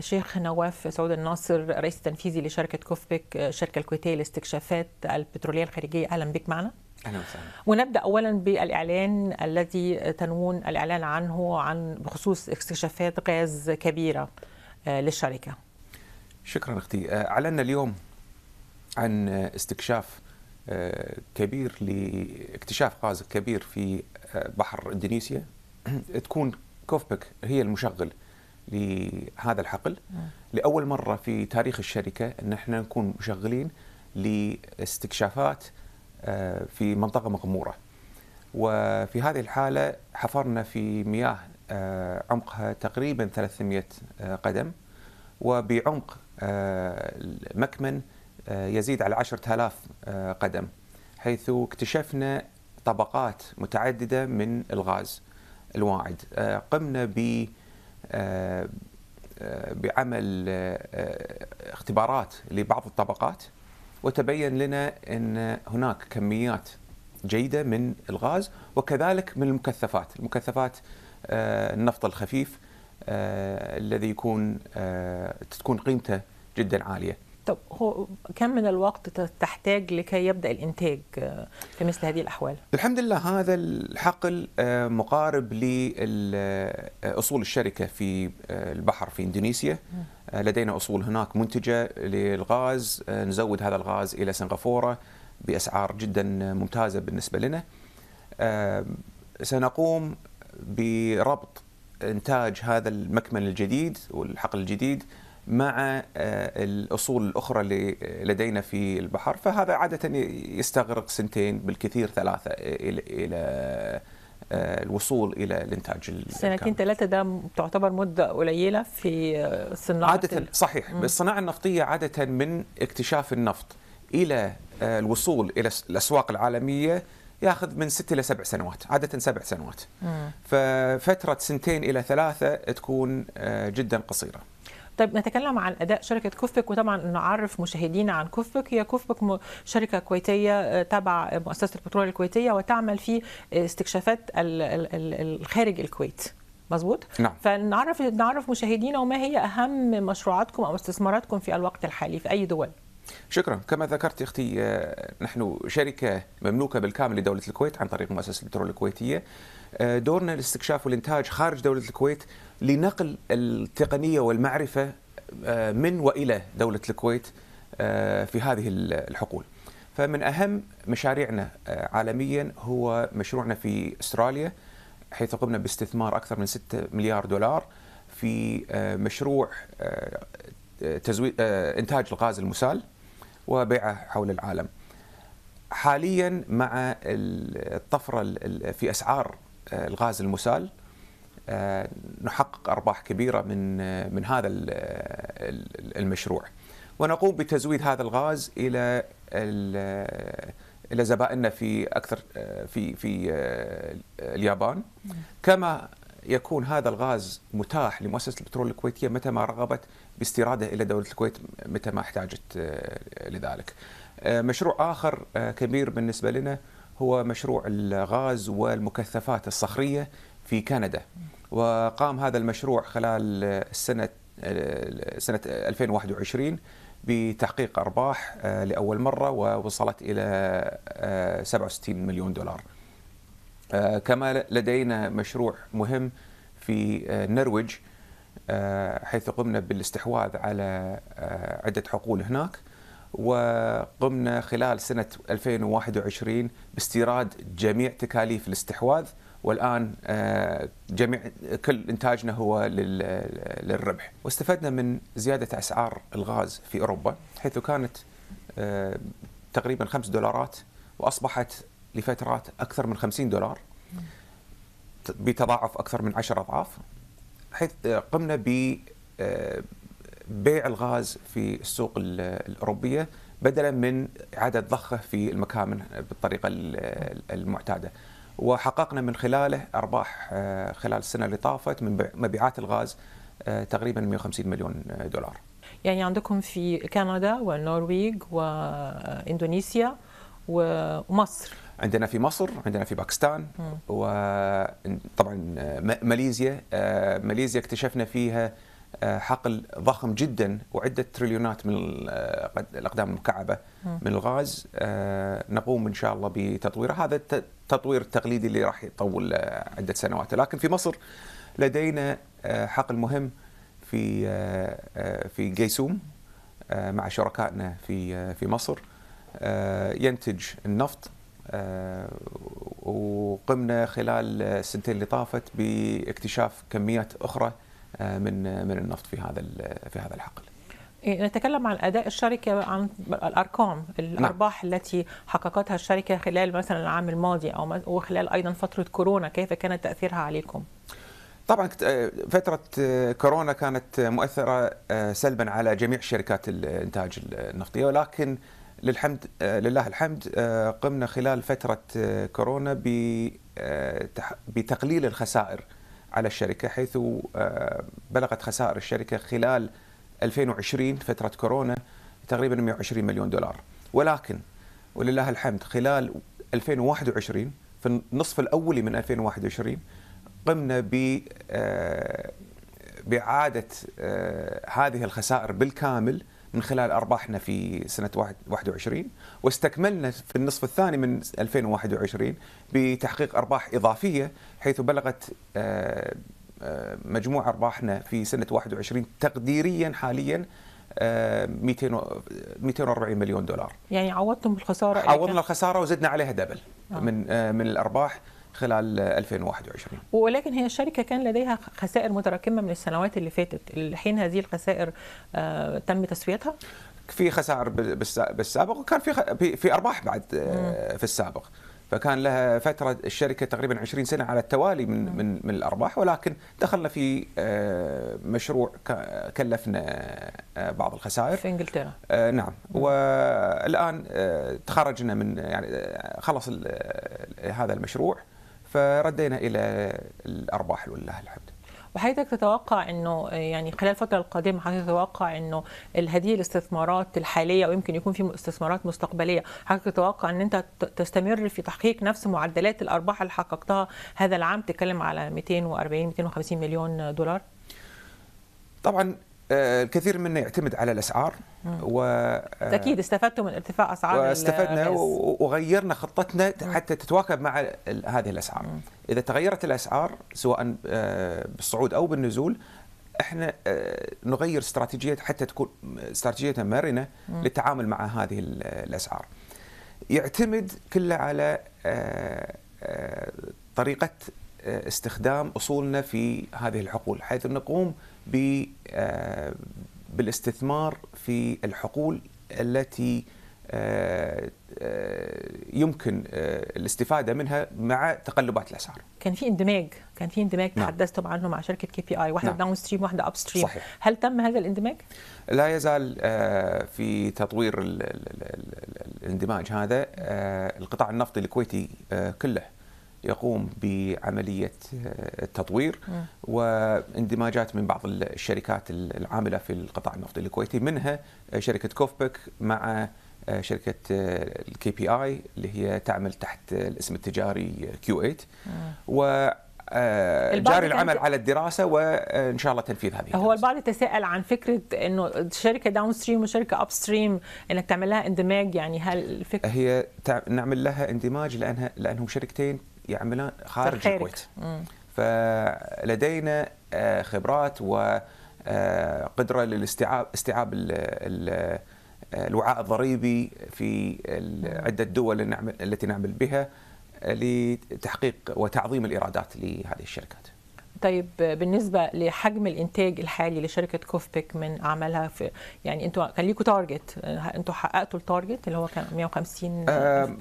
الشيخ نواف سعود الناصر رئيس التنفيذي لشركه كوفبيك الشركه الكويتيه لاستكشافات البتروليه الخارجيه اهلا بك معنا اهلا وسهلا ونبدا اولا بالاعلان الذي تنوون الاعلان عنه عن بخصوص اكتشافات غاز كبيره آه، للشركه شكرا اختي آه، اعلنا اليوم عن استكشاف آه، كبير لاكتشاف غاز كبير في بحر اندونيسيا تكون كوفبك هي المشغل لهذا الحقل آه. لاول مره في تاريخ الشركه ان احنا نكون مشغلين لاستكشافات آه، في منطقه مغموره وفي هذه الحاله حفرنا في مياه آه، عمقها تقريبا 300 قدم وبعمق مكمن يزيد على 10000 قدم حيث اكتشفنا طبقات متعدده من الغاز الواعد قمنا ب آه، آه، بعمل آه، اختبارات لبعض الطبقات وتبين لنا ان هناك كميات جيده من الغاز وكذلك من المكثفات، المكثفات النفط الخفيف الذي يكون تكون قيمته جدا عاليه. طب هو كم من الوقت تحتاج لكي يبدا الانتاج آه، في مثل هذه الاحوال؟ الحمد لله هذا الحقل آه، مقارب لاصول آه، الشركه في البحر في اندونيسيا لدينا اصول هناك منتجه للغاز نزود هذا الغاز الى سنغافوره باسعار جدا ممتازه بالنسبه لنا سنقوم بربط انتاج هذا المكمن الجديد والحقل الجديد مع آه، الأصول الأخرى اللي آه، لدينا في البحر فهذا عادة يستغرق سنتين بالكثير ثلاثة إلى, آه، الوصول الى الانتاج سنتين ثلاثه ده تعتبر مده قليله في صناعه عاده صحيح الصناعه بالصناعه النفطيه عاده من اكتشاف النفط الى الوصول الى الاسواق العالميه ياخذ من ست الى سبع سنوات عاده سبع سنوات مم. ففتره سنتين الى ثلاثه تكون جدا قصيره طيب نتكلم عن اداء شركه كوفك وطبعا نعرف مشاهدينا عن كوفك هي كوفك شركه كويتيه آه، تبع مؤسسه البترول الكويتيه وتعمل في استكشافات الخارج الكويت مظبوط نعم. فنعرف نعرف مشاهدينا وما هي اهم مشروعاتكم او استثماراتكم في الوقت الحالي في اي دول شكرا كما ذكرت اختي آه، نحن شركه مملوكه بالكامل لدوله الكويت عن طريق مؤسسه البترول الكويتيه آه، دورنا الاستكشاف والانتاج خارج دوله الكويت لنقل التقنيه والمعرفه آه، من والى دوله الكويت في هذه الحقول فمن اهم مشاريعنا عالميا هو مشروعنا في استراليا حيث قمنا باستثمار اكثر من 6 مليار دولار في مشروع تزويد انتاج الغاز المسال وبيعه حول العالم حاليا مع الطفرة في أسعار آه، الغاز المسال آه، نحقق أرباح كبيرة من آه، من هذا المشروع ونقوم بتزويد هذا الغاز إلى إلى زبائننا في أكثر في في اليابان كما يكون هذا الغاز متاح لمؤسسه البترول الكويتيه متى ما رغبت باستيراده الى دوله الكويت متى ما احتاجت آه، لذلك. آه، مشروع اخر آه، كبير بالنسبه لنا هو مشروع الغاز والمكثفات الصخريه في كندا. وقام هذا المشروع خلال السنه سنه 2021 بتحقيق ارباح لاول مره ووصلت الى 67 مليون دولار. آه، كما لدينا مشروع مهم في النرويج آه، آه، حيث قمنا بالاستحواذ على عدة حقول هناك وقمنا خلال سنة 2021 باستيراد جميع تكاليف الاستحواذ والآن جميع كل إنتاجنا هو للربح واستفدنا من زيادة أسعار الغاز في أوروبا حيث كانت تقريبا 5 دولارات وأصبحت لفترات اكثر من 50 دولار بتضاعف اكثر من 10 اضعاف حيث قمنا ب آه، بيع الغاز في السوق الاوروبيه بدلا من اعاده ضخه في المكامن بالطريقه المعتاده وحققنا من خلاله ارباح آه، خلال السنه اللي طافت من مبيعات الغاز آه، تقريبا 150 مليون دولار يعني عندكم في كندا والنرويج واندونيسيا ومصر عندنا في مصر عندنا في باكستان وطبعا آه، ماليزيا آه، ماليزيا اكتشفنا فيها آه، حقل ضخم جدا وعده تريليونات من الاقدام المكعبه من الغاز نقوم ان شاء الله بتطويره هذا التطوير التقليدي اللي راح يطول عده سنوات لكن في مصر لدينا حقل مهم في في جيسوم مع شركائنا في في مصر ينتج النفط آه، وقمنا خلال السنتين اللي طافت باكتشاف كميات اخرى آه، من من النفط في هذا في هذا الحقل. إيه، نتكلم عن اداء الشركه عن الارقام الارباح نعم. التي حققتها الشركه خلال مثلا العام الماضي او وخلال ايضا فتره كورونا كيف كان تاثيرها عليكم؟ طبعا فترة كورونا كانت مؤثرة آه، سلبا على جميع شركات الإنتاج النفطية ولكن للحمد آه، لله الحمد آه، قمنا خلال فترة آه، كورونا بتقليل الخسائر على الشركة حيث بلغت خسائر الشركة خلال 2020 فترة كورونا تقريبا 120 مليون دولار ولكن ولله الحمد خلال 2021 في النصف الأولي من 2021 قمنا ب بإعادة هذه الخسائر بالكامل من خلال أرباحنا في سنة 21 واستكملنا في النصف الثاني من 2021 بتحقيق أرباح إضافية حيث بلغت آه، آه، مجموع أرباحنا في سنة 21 تقديريا حاليا 240 آه، مليون دولار يعني عوضتم الخساره عوضنا الخساره وزدنا عليها دبل من من الارباح خلال 2021 ولكن هي الشركة كان لديها خسائر متراكمة من السنوات اللي فاتت الحين هذه الخسائر آه، تم تسويتها؟ في خسائر بالسابق وكان في في ارباح بعد آه، في السابق فكان لها فتره الشركه تقريبا 20 سنه على التوالي من من من الارباح ولكن دخلنا في آه، مشروع كلفنا بعض الخسائر في انجلترا نعم والان تخرجنا من يعني خلص هذا المشروع فردينا الى الارباح لله الحمد وحضرتك تتوقع انه يعني خلال الفتره القادمه حضرتك تتوقع انه هذه الاستثمارات الحاليه ويمكن يكون في استثمارات مستقبليه حضرتك تتوقع ان انت تستمر في تحقيق نفس معدلات الارباح اللي حققتها هذا العام تتكلم على 240 250 مليون دولار طبعا آه، الكثير منا يعتمد على الاسعار و آه، اكيد استفدتوا من ارتفاع اسعار استفدنا وغيرنا خطتنا حتى تتواكب مع هذه الاسعار اذا تغيرت الاسعار سواء آه، بالصعود او بالنزول احنا نغير استراتيجيه حتى تكون استراتيجيتنا مرنه للتعامل مع هذه الاسعار يعتمد كله على طريقه استخدام اصولنا في هذه الحقول حيث نقوم آه، بالاستثمار في الحقول التي آه، آه، يمكن الاستفاده منها مع تقلبات الاسعار. كان في اندماج، كان في اندماج نعم. تحدثتم عنه مع شركه كي بي اي، واحده نعم. داون ستريم واحده اب ستريم. صحيح. هل تم هذا الاندماج؟ لا يزال في تطوير الاندماج هذا القطاع النفطي الكويتي كله يقوم بعملية آه، التطوير واندماجات من بعض الشركات العاملة في القطاع النفطي الكويتي منها آه، شركة كوفبك مع آه، شركة الكي بي اي اللي هي تعمل تحت الاسم التجاري كيو 8 و جاري العمل على الدراسه وان شاء الله تنفيذ هذه هو البعض يتساءل عن فكره انه شركه داون ستريم وشركه اب ستريم انك تعمل لها اندماج يعني هل الفكره هي نعمل لها اندماج لانها لانهم شركتين يعملون خارج الكويت فلدينا آه، خبرات وقدره آه، للاستيعاب استيعاب آه، الوعاء الضريبي في عده دول التي نعمل بها لتحقيق وتعظيم الايرادات لهذه الشركات. طيب بالنسبه لحجم الانتاج الحالي لشركه كوفبيك من اعمالها في يعني انتوا كان ليكوا تارجت انتوا حققتوا التارجت اللي هو كان 150 أه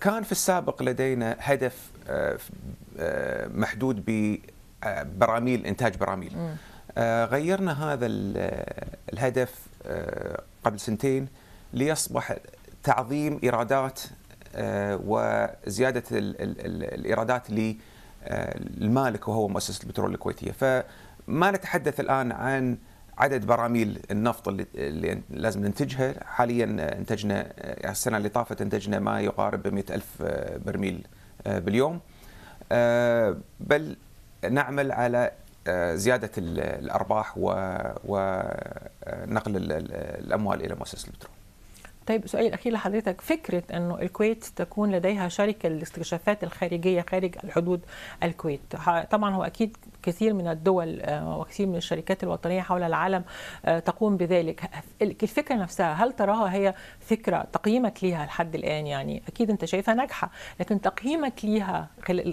كان في السابق لدينا هدف آه، آه، محدود ببراميل آه، انتاج براميل غيرنا هذا الهدف قبل سنتين ليصبح تعظيم ايرادات وزياده الايرادات للمالك وهو مؤسسه البترول الكويتيه فما نتحدث الان عن عدد براميل النفط اللي, اللي لازم ننتجها حاليا انتجنا السنه اللي طافت انتجنا ما يقارب 100 الف آه، برميل آه، باليوم آه، بل نعمل على زياده الارباح ونقل الاموال الى مؤسسه البترول طيب سؤالي الاخير لحضرتك فكره انه الكويت تكون لديها شركه للاستكشافات الخارجيه خارج الحدود الكويت طبعا هو اكيد كثير من الدول آه، وكثير من الشركات الوطنيه حول العالم آه، تقوم بذلك الفكره نفسها هل تراها هي فكره تقييمك ليها لحد الان يعني اكيد انت شايفها ناجحه لكن تقييمك ليها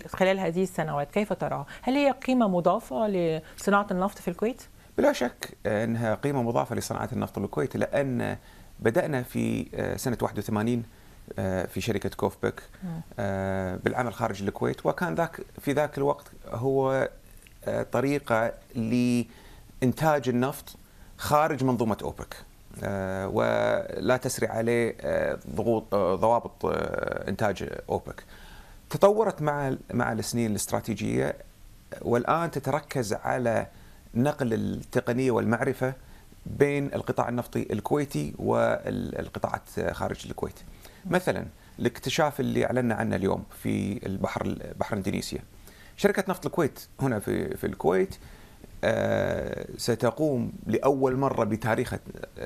خلال هذه السنوات كيف تراها هل هي قيمه مضافه لصناعه النفط في الكويت بلا شك آه، انها قيمه مضافه لصناعه النفط الكويت لان بدأنا في آه، سنة 81 آه، في شركة كوفبك آه، بالعمل خارج الكويت وكان ذاك في ذاك الوقت هو طريقة لإنتاج النفط خارج منظومة أوبك ولا تسري عليه ضغوط ضوابط إنتاج أوبك تطورت مع مع السنين الاستراتيجية والآن تتركز على نقل التقنية والمعرفة بين القطاع النفطي الكويتي والقطاعات خارج الكويت مثلا الاكتشاف اللي اعلنا عنه اليوم في البحر بحر اندونيسيا شركه نفط الكويت هنا في في الكويت آه، ستقوم لاول مره بتاريخ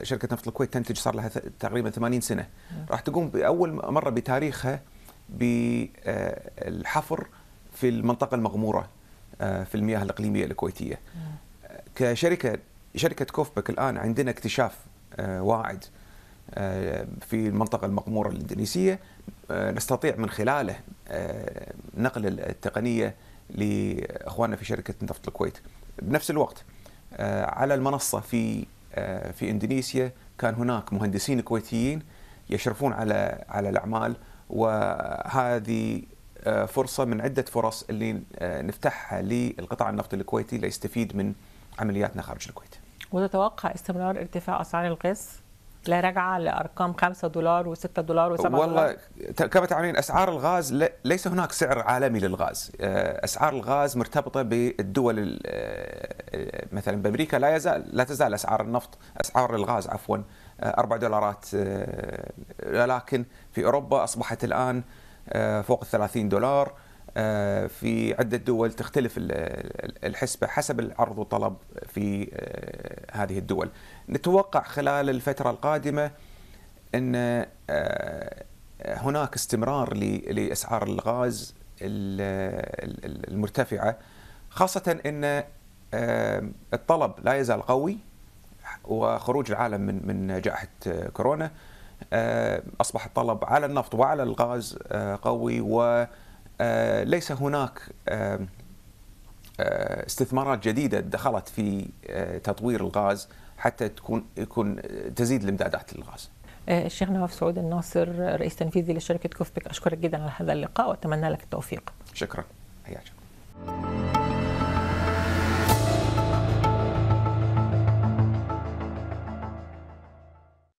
شركه نفط الكويت تنتج صار لها تقريبا 80 سنه راح تقوم باول مره بتاريخها بالحفر آه، في المنطقه المغموره آه، في المياه الاقليميه الكويتيه كشركه شركه كوفبك الان عندنا اكتشاف آه، واعد آه، في المنطقة المقمورة الإندونيسية آه، نستطيع من خلاله نقل التقنية لإخواننا في شركة نفط الكويت بنفس الوقت على المنصة في في إندونيسيا كان هناك مهندسين كويتيين يشرفون على على الأعمال وهذه فرصة من عدة فرص اللي نفتحها للقطاع النفطي الكويتي ليستفيد من عملياتنا خارج الكويت وتتوقع استمرار ارتفاع اسعار الغاز لا رجعة لأرقام 5 دولار و6 دولار و7 دولار والله كما تعلمين أسعار الغاز ليس هناك سعر عالمي للغاز آه، أسعار الغاز مرتبطة بالدول آه، مثلا بأمريكا لا يزال لا تزال أسعار النفط أسعار الغاز عفوا 4 آه، دولارات لكن في أوروبا أصبحت الآن فوق ال 30 دولار آه، في عدة دول تختلف الحسبة حسب العرض والطلب في آه، هذه الدول نتوقع خلال الفترة القادمة أن آه، هناك استمرار لأسعار الغاز المرتفعة خاصة أن الطلب لا يزال قوي وخروج العالم من من جائحة كورونا أصبح الطلب على النفط وعلى الغاز قوي و آه، ليس هناك آه، آه، استثمارات جديده دخلت في تطوير الغاز حتى تكون يكون تزيد الامدادات للغاز. الشيخ نواف سعود الناصر رئيس تنفيذي لشركه كوفبك اشكرك جدا على هذا اللقاء واتمنى لك التوفيق. شكرا. حياك.